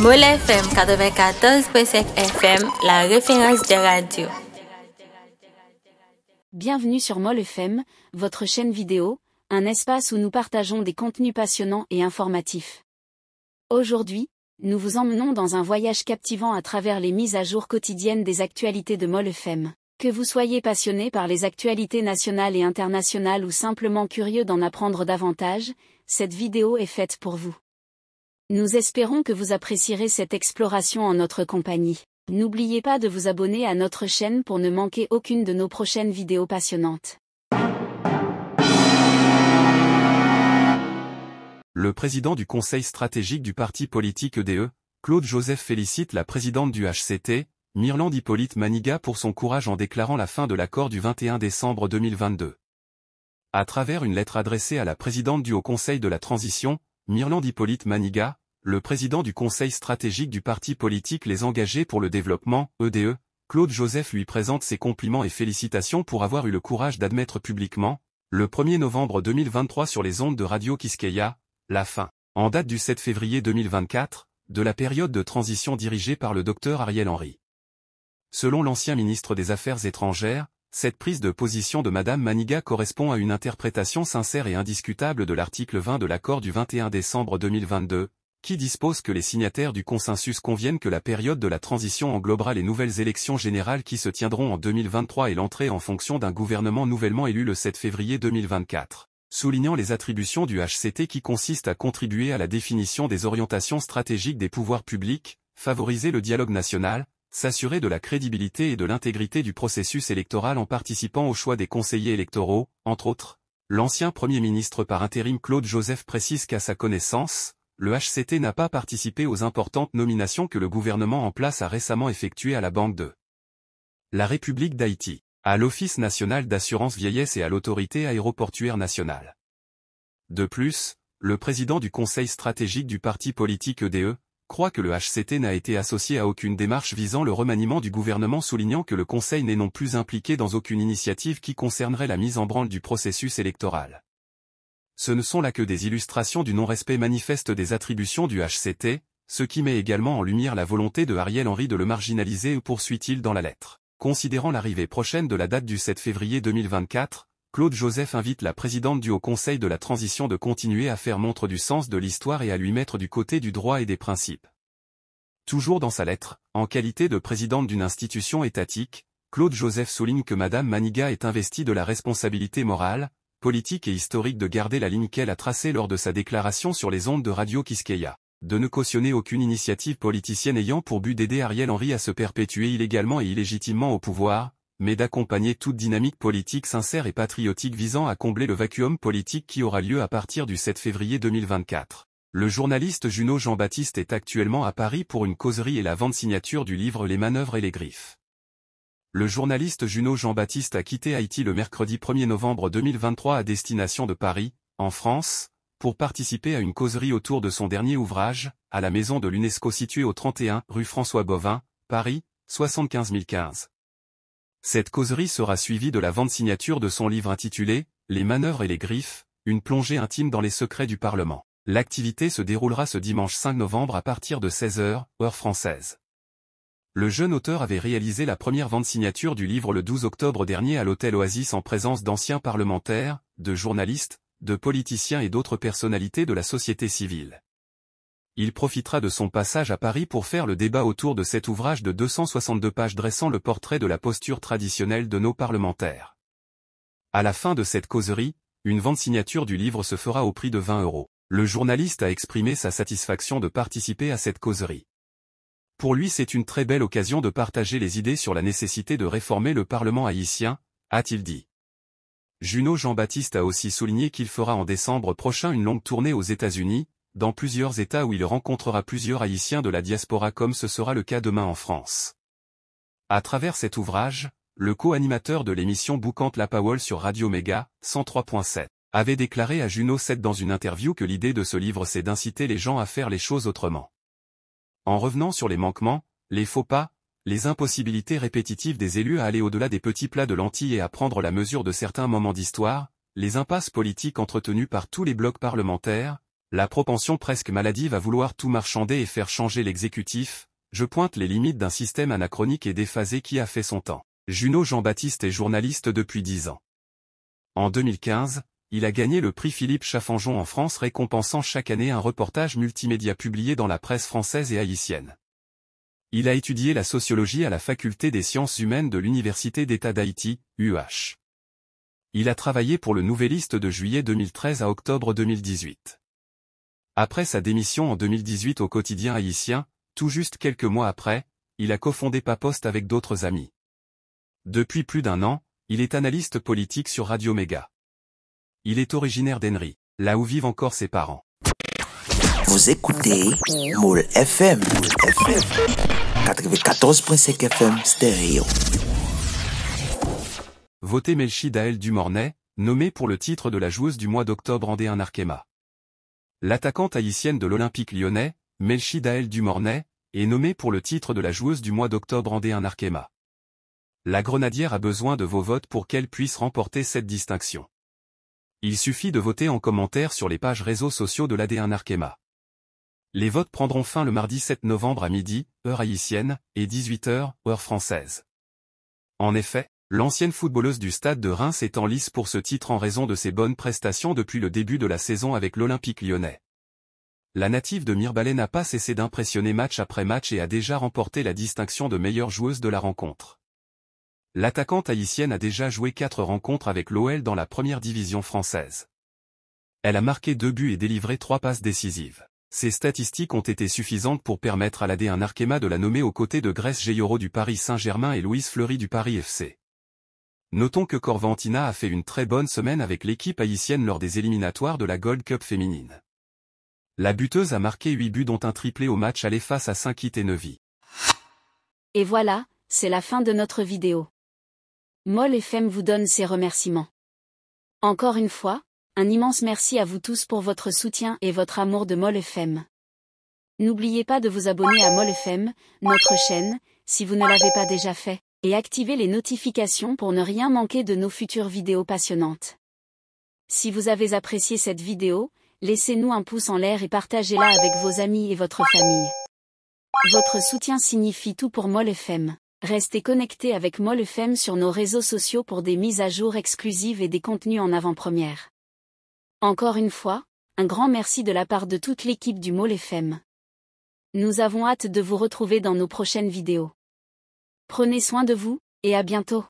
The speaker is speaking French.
Mole FM FM, la référence de radio. Bienvenue sur Mole FM, votre chaîne vidéo, un espace où nous partageons des contenus passionnants et informatifs. Aujourd'hui, nous vous emmenons dans un voyage captivant à travers les mises à jour quotidiennes des actualités de Mole FM. Que vous soyez passionné par les actualités nationales et internationales ou simplement curieux d'en apprendre davantage, cette vidéo est faite pour vous. Nous espérons que vous apprécierez cette exploration en notre compagnie. N'oubliez pas de vous abonner à notre chaîne pour ne manquer aucune de nos prochaines vidéos passionnantes. Le président du Conseil stratégique du parti politique EDE, e, Claude Joseph félicite la présidente du HCT, mirland Hippolyte Maniga pour son courage en déclarant la fin de l'accord du 21 décembre 2022. À travers une lettre adressée à la présidente du Haut Conseil de la Transition, Mirland Hippolyte Maniga, le président du conseil stratégique du parti politique Les Engagés pour le Développement, EDE, e, Claude Joseph lui présente ses compliments et félicitations pour avoir eu le courage d'admettre publiquement, le 1er novembre 2023 sur les ondes de Radio Kiskeya, la fin, en date du 7 février 2024, de la période de transition dirigée par le docteur Ariel Henry. Selon l'ancien ministre des Affaires étrangères, cette prise de position de Madame Maniga correspond à une interprétation sincère et indiscutable de l'article 20 de l'accord du 21 décembre 2022, qui dispose que les signataires du consensus conviennent que la période de la transition englobera les nouvelles élections générales qui se tiendront en 2023 et l'entrée en fonction d'un gouvernement nouvellement élu le 7 février 2024 soulignant les attributions du HCT qui consistent à contribuer à la définition des orientations stratégiques des pouvoirs publics, favoriser le dialogue national, s'assurer de la crédibilité et de l'intégrité du processus électoral en participant au choix des conseillers électoraux, entre autres. L'ancien Premier ministre par intérim Claude Joseph précise qu'à sa connaissance, le HCT n'a pas participé aux importantes nominations que le gouvernement en place a récemment effectuées à la Banque de la République d'Haïti, à l'Office national d'assurance vieillesse et à l'Autorité aéroportuaire nationale. De plus, le président du Conseil stratégique du parti politique EDE, e croit que le HCT n'a été associé à aucune démarche visant le remaniement du gouvernement soulignant que le Conseil n'est non plus impliqué dans aucune initiative qui concernerait la mise en branle du processus électoral. Ce ne sont là que des illustrations du non-respect manifeste des attributions du HCT, ce qui met également en lumière la volonté de Ariel Henry de le marginaliser ou poursuit-il dans la lettre. Considérant l'arrivée prochaine de la date du 7 février 2024, Claude Joseph invite la présidente du Haut Conseil de la Transition de continuer à faire montre du sens de l'histoire et à lui mettre du côté du droit et des principes. Toujours dans sa lettre, en qualité de présidente d'une institution étatique, Claude Joseph souligne que Madame Maniga est investie de la responsabilité morale, politique et historique de garder la ligne qu'elle a tracée lors de sa déclaration sur les ondes de Radio Kiskeya. De ne cautionner aucune initiative politicienne ayant pour but d'aider Ariel Henry à se perpétuer illégalement et illégitimement au pouvoir, mais d'accompagner toute dynamique politique sincère et patriotique visant à combler le vacuum politique qui aura lieu à partir du 7 février 2024. Le journaliste Juno Jean-Baptiste est actuellement à Paris pour une causerie et la vente signature du livre Les manœuvres et les griffes. Le journaliste Juno Jean-Baptiste a quitté Haïti le mercredi 1er novembre 2023 à destination de Paris, en France, pour participer à une causerie autour de son dernier ouvrage, à la maison de l'UNESCO située au 31 rue François Bovin, Paris, 75 015. Cette causerie sera suivie de la vente signature de son livre intitulé « Les manœuvres et les griffes, une plongée intime dans les secrets du Parlement ». L'activité se déroulera ce dimanche 5 novembre à partir de 16h, heure française. Le jeune auteur avait réalisé la première vente signature du livre le 12 octobre dernier à l'hôtel Oasis en présence d'anciens parlementaires, de journalistes, de politiciens et d'autres personnalités de la société civile. Il profitera de son passage à Paris pour faire le débat autour de cet ouvrage de 262 pages dressant le portrait de la posture traditionnelle de nos parlementaires. À la fin de cette causerie, une vente signature du livre se fera au prix de 20 euros. Le journaliste a exprimé sa satisfaction de participer à cette causerie. Pour lui c'est une très belle occasion de partager les idées sur la nécessité de réformer le Parlement haïtien, a-t-il dit. Juno Jean-Baptiste a aussi souligné qu'il fera en décembre prochain une longue tournée aux États-Unis, dans plusieurs États où il rencontrera plusieurs Haïtiens de la diaspora comme ce sera le cas demain en France. À travers cet ouvrage, le co-animateur de l'émission Boucante la Powell sur Radio Méga, 103.7, avait déclaré à Juno 7 dans une interview que l'idée de ce livre c'est d'inciter les gens à faire les choses autrement. En revenant sur les manquements, les faux pas, les impossibilités répétitives des élus à aller au-delà des petits plats de lentilles et à prendre la mesure de certains moments d'histoire, les impasses politiques entretenues par tous les blocs parlementaires, la propension presque maladive à vouloir tout marchander et faire changer l'exécutif, je pointe les limites d'un système anachronique et déphasé qui a fait son temps. Juno Jean-Baptiste est journaliste depuis dix ans. En 2015, il a gagné le prix Philippe Chaffanjon en France récompensant chaque année un reportage multimédia publié dans la presse française et haïtienne. Il a étudié la sociologie à la Faculté des sciences humaines de l'Université d'État d'Haïti, UH. Il a travaillé pour le Nouvelliste de juillet 2013 à octobre 2018. Après sa démission en 2018 au quotidien haïtien, tout juste quelques mois après, il a cofondé Paposte avec d'autres amis. Depuis plus d'un an, il est analyste politique sur Radio Méga. Il est originaire d'Henry, là où vivent encore ses parents. Vous écoutez Moule FM, 94.5 FM stéréo. Votez Melchi Dael Dumornay, nommée pour le titre de la joueuse du mois d'octobre en D1 Arkema. L'attaquante haïtienne de l'Olympique lyonnais, Melchi Dael Dumornay, est nommée pour le titre de la joueuse du mois d'octobre en D1 Arkema. La grenadière a besoin de vos votes pour qu'elle puisse remporter cette distinction. Il suffit de voter en commentaire sur les pages réseaux sociaux de l'AD1 Arkema. Les votes prendront fin le mardi 7 novembre à midi, heure haïtienne, et 18h, heure française. En effet, l'ancienne footballeuse du stade de Reims est en lice pour ce titre en raison de ses bonnes prestations depuis le début de la saison avec l'Olympique lyonnais. La native de Mirbalais n'a pas cessé d'impressionner match après match et a déjà remporté la distinction de meilleure joueuse de la rencontre l'attaquante haïtienne a déjà joué quatre rencontres avec l'OL dans la première division française. Elle a marqué deux buts et délivré trois passes décisives. Ces statistiques ont été suffisantes pour permettre à l'AD1 Arkema de la nommer aux côtés de Grèce Geyoro du Paris Saint-Germain et Louise Fleury du Paris FC. Notons que Corventina a fait une très bonne semaine avec l'équipe haïtienne lors des éliminatoires de la Gold Cup féminine. La buteuse a marqué 8 buts dont un triplé au match aller face à Saint-Kitts et Nevis. Et voilà, c'est la fin de notre vidéo. Moll FM vous donne ses remerciements. Encore une fois, un immense merci à vous tous pour votre soutien et votre amour de Moll FM. N'oubliez pas de vous abonner à Moll FM, notre chaîne, si vous ne l'avez pas déjà fait, et activez les notifications pour ne rien manquer de nos futures vidéos passionnantes. Si vous avez apprécié cette vidéo, laissez-nous un pouce en l'air et partagez-la avec vos amis et votre famille. Votre soutien signifie tout pour Moll FM. Restez connectés avec MolFM sur nos réseaux sociaux pour des mises à jour exclusives et des contenus en avant-première. Encore une fois, un grand merci de la part de toute l'équipe du MolFM. Nous avons hâte de vous retrouver dans nos prochaines vidéos. Prenez soin de vous, et à bientôt.